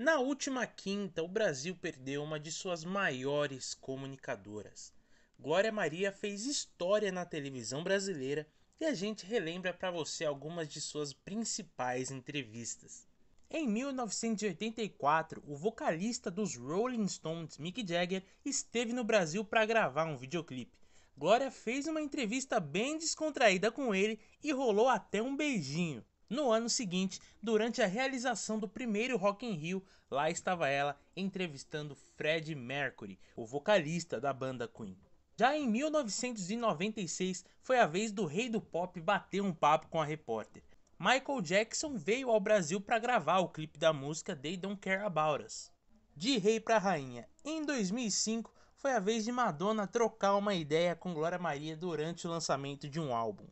Na última quinta, o Brasil perdeu uma de suas maiores comunicadoras. Glória Maria fez história na televisão brasileira e a gente relembra para você algumas de suas principais entrevistas. Em 1984, o vocalista dos Rolling Stones, Mick Jagger, esteve no Brasil para gravar um videoclipe. Glória fez uma entrevista bem descontraída com ele e rolou até um beijinho. No ano seguinte, durante a realização do primeiro Rock in Rio, lá estava ela entrevistando Fred Mercury, o vocalista da banda Queen. Já em 1996 foi a vez do rei do pop bater um papo com a repórter. Michael Jackson veio ao Brasil para gravar o clipe da música They Don't Care About Us. De rei para rainha, em 2005 foi a vez de Madonna trocar uma ideia com Glória Maria durante o lançamento de um álbum.